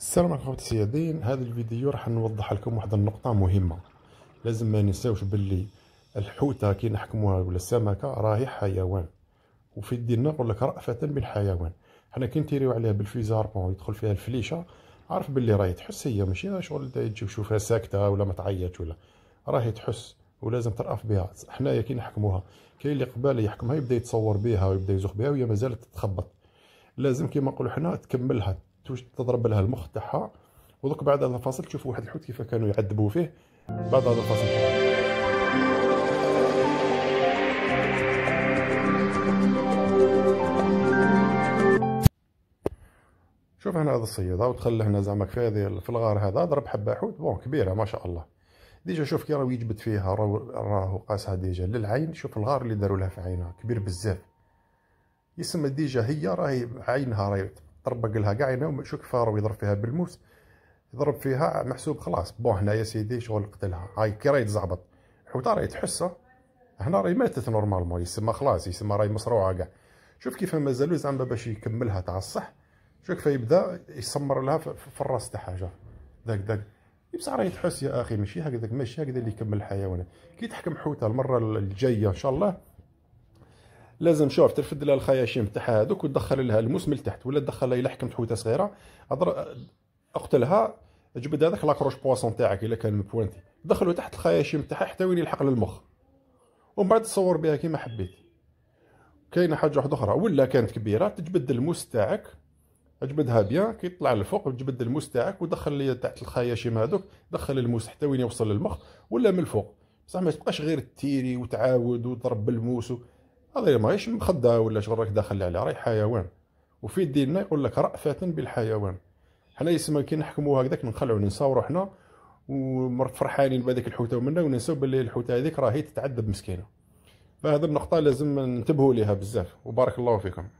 السلام عليكم خوتي السيادين هذا الفيديو راح نوضح لكم واحد النقطة مهمة لازم ما ننساوش باللي الحوتة كي نحكموها ولا السمكة راهي حيوان وفي ديالنا نقول لك رأفة بالحيوان حنا كي نتيريو عليها بالفيزاربون يدخل فيها الفليشة عارف باللي راهي تحس هي ماشي شغل تجي تشوفها ساكتة ولا ما تعيطش ولا راهي تحس ولازم ترأف بها حنايا كي نحكموها كاين اللي قبالة يحكمها يبدا يتصور بها ويبدا يزوخ بها وهي مازالت تتخبط لازم كيما نقولو حنا تكملها تضرب لها المخ تاعها ودوك بعد هذا الفاصل تشوفوا واحد الحوت كيف كانوا يعذبوا فيه بعد هذا الفاصل شوف هنا هذا الصيد هاو دخل هنا زعما في هذه في الغار هذا ضرب حبه حوت بون كبيره ما شاء الله ديجا شوف كي راهو يجبد فيها راهو قاسها ديجا للعين شوف الغار اللي داروا لها في عينها كبير بزاف يسمى ديجا هي راهي عينها راهي طربق لها كاع ينام شو كفاره ويضرب فيها بالموس يضرب فيها محسوب خلاص بون هنا يا سيدي شغل قتلها هاي كي راهي تزعبط الحوته راهي تحسه هنا راهي ماتت نورمالمون يسمى خلاص يسمى راهي مصروعه كاع شوف كيف مازالو زعما باش يكملها تاع الصح شوف كيف يبدا يسمر لها في الراس تاعها شوف داك داك بصح راهي تحس يا اخي ماشي هكذاك ماشي هكذا اللي يكمل الحيوانات كي تحكم حوته المره الجايه ان شاء الله لازم شوف ترفد لها الخياشيم تاعها هذوك وتدخل لها الموس من تحت ولا تدخل لها حكمت حوته صغيره أضر... اقتلها جبد هذاك لاكروش بواسون تاعك الا كان مبوانتي دخلوا تحت الخياشيم تاعها حتى وين يلحق للمخ ومن بعد تصور بها كيما حبيت كاينه حاجه واحده اخرى ولا كانت كبيره تجبد الموس تاعك اجبدها بيان كي يطلع للفوق وتجبد الموس تاعك ودخل لي تحت الخياشيم هذوك دخل الموس حتى وين يوصل للمخ ولا من الفوق بصح ما تبقاش غير تيري وتعاود وتضرب بالموس هذا ماهيش مخده ولا شغل راك داخل عليه راهي حيوان وفي ديننا يقول لك رأفة بالحيوان حنا يسمى كي نحكموا هكذاك نخلعوا ننساو روحنا ومرت فرحانين بهذيك الحوته ومنا وننساو باللي الحوته هذيك راهي تتعذب مسكينه فهذه النقطه لازم ننتبهوا ليها بزاف وبارك الله فيكم